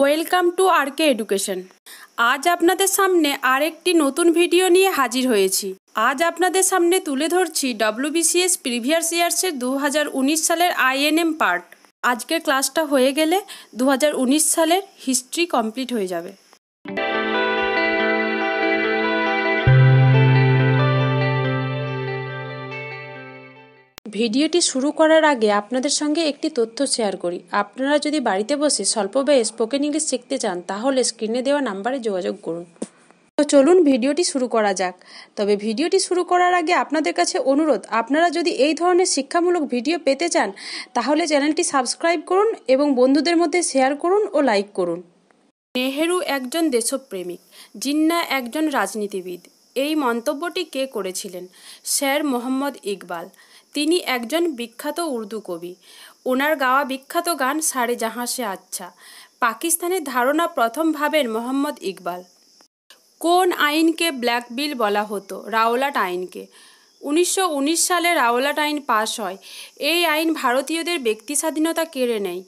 welcome to আরকে education আজ আপনাদের সামনে আরেকটি নতুন ভিডিও নিয়ে হাজির হয়েছি আজ আপনাদের সামনে তুলে ধরছি ডব্লিউবিসিএস প্রিভিয়াস ইয়ার্সের দু সালের আইএনএম পার্ট আজকের ক্লাসটা হয়ে গেলে দু সালের হিস্ট্রি কমপ্লিট হয়ে যাবে ভিডিওটি শুরু করার আগে আপনাদের সঙ্গে একটি তথ্য শেয়ার করি আপনারা যদি বাড়িতে বসে স্বল্প ব্যয়ে স্পোকেন ইংলিশ শিখতে চান তাহলে স্ক্রিনে দেওয়া নাম্বারে যোগাযোগ করুন তো চলুন ভিডিওটি শুরু করা যাক তবে ভিডিওটি শুরু করার আগে আপনাদের কাছে অনুরোধ আপনারা যদি এই ধরনের শিক্ষামূলক ভিডিও পেতে চান তাহলে চ্যানেলটি সাবস্ক্রাইব করুন এবং বন্ধুদের মধ্যে শেয়ার করুন ও লাইক করুন নেহেরু একজন দেশপ্রেমিক জিন্না একজন রাজনীতিবিদ এই মন্তব্যটি কে করেছিলেন স্যার মোহাম্মদ ইকবাল তিনি একজন বিখ্যাত উর্দু কবি ওনার গাওয়া বিখ্যাত গান সারে জাহাঁ সে আচ্ছা পাকিস্তানের ধারণা প্রথম ভাবেন মোহাম্মদ ইকবাল কোন আইনকে ব্ল্যাক বিল বলা হতো রাওলাট আইনকে উনিশশো সালে রাওলাট আইন পাশ হয় এই আইন ভারতীয়দের ব্যক্তি স্বাধীনতা কেড়ে নেয়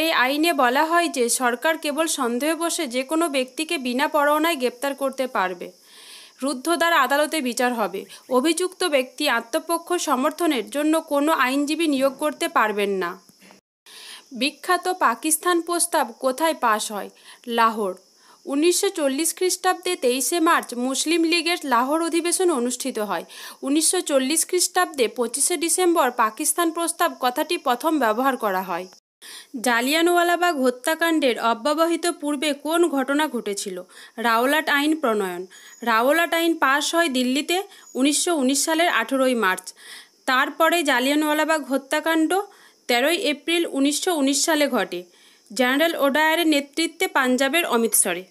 এই আইনে বলা হয় যে সরকার কেবল সন্দেহে বসে যে কোনো ব্যক্তিকে বিনা পরোয়ানায় গ্রেপ্তার করতে পারবে রুদ্ধ দ্বারা আদালতে বিচার হবে অভিযুক্ত ব্যক্তি আত্মপক্ষ সমর্থনের জন্য কোনো আইনজীবী নিয়োগ করতে পারবেন না বিখ্যাত পাকিস্তান প্রস্তাব কোথায় পাশ হয় লাহোর উনিশশো চল্লিশ খ্রিস্টাব্দে তেইশে মার্চ মুসলিম লীগের লাহোর অধিবেশন অনুষ্ঠিত হয় উনিশশো চল্লিশ খ্রিস্টাব্দে পঁচিশে ডিসেম্বর পাকিস্তান প্রস্তাব কথাটি প্রথম ব্যবহার করা হয় জালিয়ানওয়ালাবাগ হত্যাকাণ্ডের অব্যবহিত পূর্বে কোন ঘটনা ঘটেছিল রাওলাট আইন প্রণয়ন রাওলাট আইন পাশ হয় দিল্লিতে উনিশশো সালের আঠেরোই মার্চ তারপরে জালিয়ানওয়ালাবাগ হত্যাকাণ্ড তেরোই এপ্রিল উনিশশো সালে ঘটে জেনারেল ওডায়ারের নেতৃত্বে পাঞ্জাবের অমৃতসরে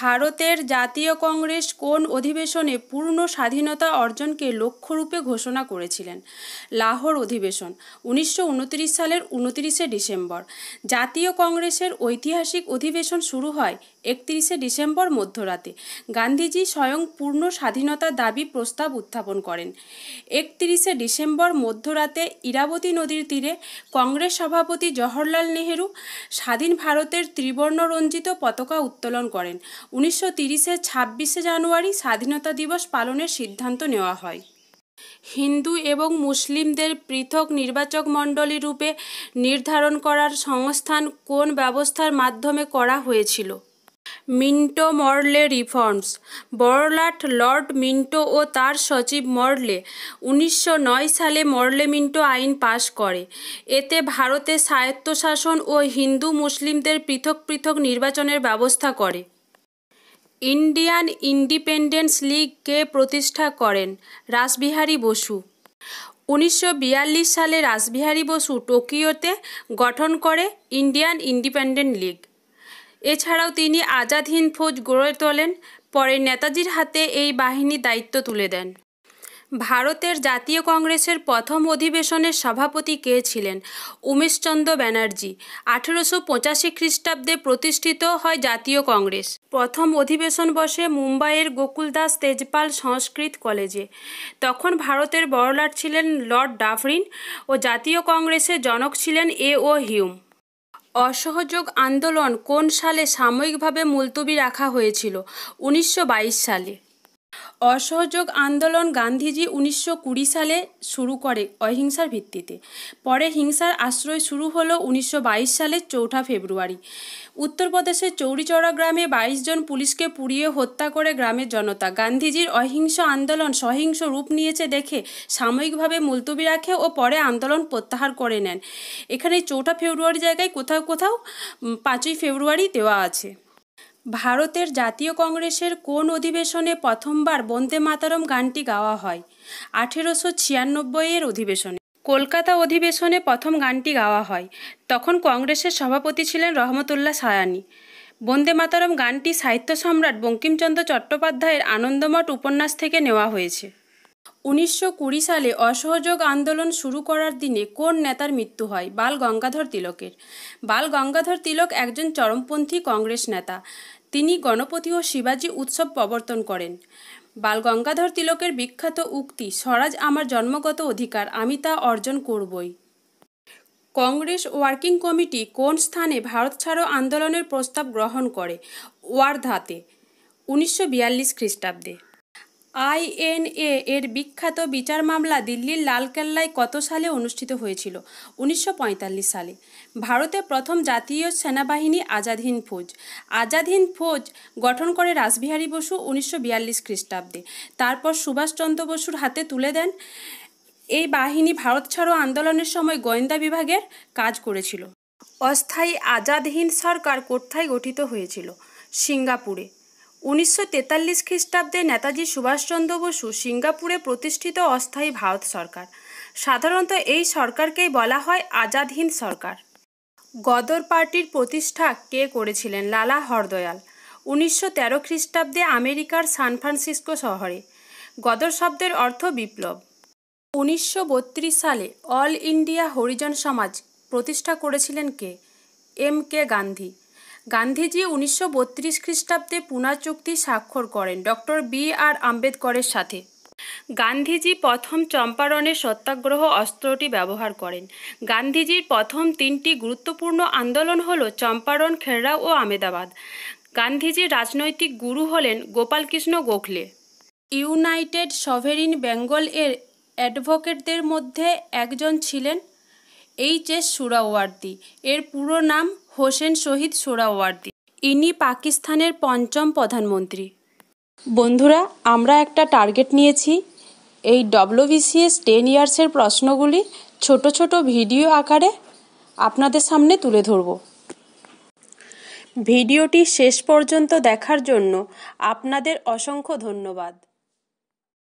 ভারতের জাতীয় কংগ্রেস কোন অধিবেশনে পূর্ণ স্বাধীনতা অর্জনকে লক্ষ্যরূপে ঘোষণা করেছিলেন লাহোর অধিবেশন উনিশশো সালের উনত্রিশে ডিসেম্বর জাতীয় কংগ্রেসের ঐতিহাসিক অধিবেশন শুরু হয় একত্রিশে ডিসেম্বর মধ্যরাতে গান্ধীজি স্বয়ং পূর্ণ স্বাধীনতা দাবি প্রস্তাব উত্থাপন করেন একত্রিশে ডিসেম্বর মধ্যরাতে ইরাবতী নদীর তীরে কংগ্রেস সভাপতি জওহরলাল নেহেরু স্বাধীন ভারতের ত্রিবর্ণরঞ্জিত পতাকা উত্তোলন করেন উনিশশো তিরিশের ছাব্বিশে জানুয়ারি স্বাধীনতা দিবস পালনের সিদ্ধান্ত নেওয়া হয় হিন্দু এবং মুসলিমদের পৃথক নির্বাচক মণ্ডলী রূপে নির্ধারণ করার সংস্থান কোন ব্যবস্থার মাধ্যমে করা হয়েছিল মিন্টো মর্লে রিফর্মস বড়লাট লর্ড মিন্টো ও তার সচিব মর্লে উনিশশো সালে মর্লে মিন্টো আইন পাশ করে এতে ভারতে স্বায়ত্তশাসন ও হিন্দু মুসলিমদের পৃথক পৃথক নির্বাচনের ব্যবস্থা করে ইন্ডিয়ান ইন্ডিপেন্ডেন্স লীগকে প্রতিষ্ঠা করেন রাসবিহারী বসু উনিশশো সালে রাসবিহারী বসু টোকিওতে গঠন করে ইন্ডিয়ান ইন্ডিপেন্ডেন্ট লীগ এছাড়াও তিনি আজাদ হিন্দ ফৌজ গড়ে তোলেন পরে নেতাজির হাতে এই বাহিনী দায়িত্ব তুলে দেন ভারতের জাতীয় কংগ্রেসের প্রথম অধিবেশনের সভাপতি কে ছিলেন উমেশচন্দ্র ব্যানার্জি আঠেরোশো পঁচাশি খ্রিস্টাব্দে প্রতিষ্ঠিত হয় জাতীয় কংগ্রেস প্রথম অধিবেশন বসে মুম্বাইয়ের গোকুলদাস তেজপাল সংস্কৃত কলেজে তখন ভারতের বড়লাট ছিলেন লর্ড ডাফরিন ও জাতীয় কংগ্রেসের জনক ছিলেন এ ও হিউম অসহযোগ আন্দোলন কোন সালে সাময়িকভাবে মুলতবি রাখা হয়েছিল উনিশশো সালে অসহযোগ আন্দোলন গান্ধীজি উনিশশো কুড়ি সালে শুরু করে অহিংসার ভিত্তিতে পরে হিংসার আশ্রয় শুরু হলো উনিশশো সালের চৌঠা ফেব্রুয়ারি উত্তরপ্রদেশের চৌরিচড়া গ্রামে বাইশ জন পুলিশকে পুড়িয়ে হত্যা করে গ্রামের জনতা গান্ধীজির অহিংস আন্দোলন সহিংস রূপ নিয়েছে দেখে সাময়িকভাবে মুলতবি রাখে ও পরে আন্দোলন প্রত্যাহার করে নেন এখানে চৌঠা ফেব্রুয়ারি জায়গায় কোথাও কোথাও পাঁচই ফেব্রুয়ারি দেওয়া আছে ভারতের জাতীয় কংগ্রেসের কোন অধিবেশনে প্রথমবার বন্দে মাতারম গানটি গাওয়া হয় আঠেরোশো ছিয়ানব্বইয়ের অধিবেশনে কলকাতা অধিবেশনে প্রথম গানটি গাওয়া হয় তখন কংগ্রেসের সভাপতি ছিলেন রহমতুল্লাহ সায়ানি বন্দে মাতারম গানটি সাহিত্য সম্রাট বঙ্কিমচন্দ্র চট্টোপাধ্যায়ের আনন্দমঠ উপন্যাস থেকে নেওয়া হয়েছে উনিশশো কুড়ি সালে অসহযোগ আন্দোলন শুরু করার দিনে কোন নেতার মৃত্যু হয় বাল গঙ্গাধর তিলকের বাল গঙ্গাধর তিলক একজন চরমপন্থী কংগ্রেস নেতা তিনি গণপতি ও শিবাজী উৎসব প্রবর্তন করেন বাল গঙ্গাধর তিলকের বিখ্যাত উক্তি স্বরাজ আমার জন্মগত অধিকার আমি তা অর্জন করবই কংগ্রেস ওয়ার্কিং কমিটি কোন স্থানে ভারত ছাড়ো আন্দোলনের প্রস্তাব গ্রহণ করে ওয়ার্ধাতে উনিশশো বিয়াল্লিশ খ্রিস্টাব্দে আইএনএ এর বিখ্যাত বিচার মামলা দিল্লির লালকেল্লায় কত সালে অনুষ্ঠিত হয়েছিল উনিশশো সালে ভারতে প্রথম জাতীয় সেনাবাহিনী আজাদ হিন্দ ফৌজ আজাদ হিন্দ ফৌজ গঠন করে রাসবিহারী বসু উনিশশো বিয়াল্লিশ খ্রিস্টাব্দে তারপর সুভাষচন্দ্র বসুর হাতে তুলে দেন এই বাহিনী ভারত ছাড়ো আন্দোলনের সময় গোয়েন্দা বিভাগের কাজ করেছিল অস্থায়ী আজাদহীন সরকার কোথায় গঠিত হয়েছিল সিঙ্গাপুরে উনিশশো তেতাল্লিশ খ্রিস্টাব্দে নেতাজি সুভাষচন্দ্র বসু সিঙ্গাপুরে প্রতিষ্ঠিত অস্থায়ী ভারত সরকার সাধারণত এই সরকারকেই বলা হয় আজাদ হিন্দ সরকার গদর পার্টির প্রতিষ্ঠা কে করেছিলেন লালা হরদয়াল উনিশশো তেরো খ্রিস্টাব্দে আমেরিকার সান ফ্রান্সিসকো শহরে গদর শব্দের অর্থ বিপ্লব উনিশশো সালে অল ইন্ডিয়া হরিজন সমাজ প্রতিষ্ঠা করেছিলেন K M K Gandhi Gandhiji উনিশশো বত্রিশ খ্রিস্টাব্দে পুনা চুক্তি স্বাক্ষর করেন ডক্টর বি আর আম্বেদকরের সাথে গান্ধীজি প্রথম চম্পারণের সত্যাগ্রহ অস্ত্রটি ব্যবহার করেন গান্ধীজির প্রথম তিনটি গুরুত্বপূর্ণ আন্দোলন হল চম্পারণ খেররা ও আমেদাবাদ গান্ধীজির রাজনৈতিক গুরু হলেন Gopalkrishna Gokhale united sovereign Bengal এর অ্যাডভোকেটদের মধ্যে একজন ছিলেন এইচ এস সুরাওয়ার্দি এর পুরো নাম হোসেন শহীদ সোরাওয়ার্দি ইনি পাকিস্তানের পঞ্চম প্রধানমন্ত্রী বন্ধুরা আমরা একটা টার্গেট নিয়েছি এই ডব্লিউবিসিএস টেন ইয়ার্সের প্রশ্নগুলি ছোট ছোট ভিডিও আকারে আপনাদের সামনে তুলে ধরব ভিডিওটি শেষ পর্যন্ত দেখার জন্য আপনাদের অসংখ্য ধন্যবাদ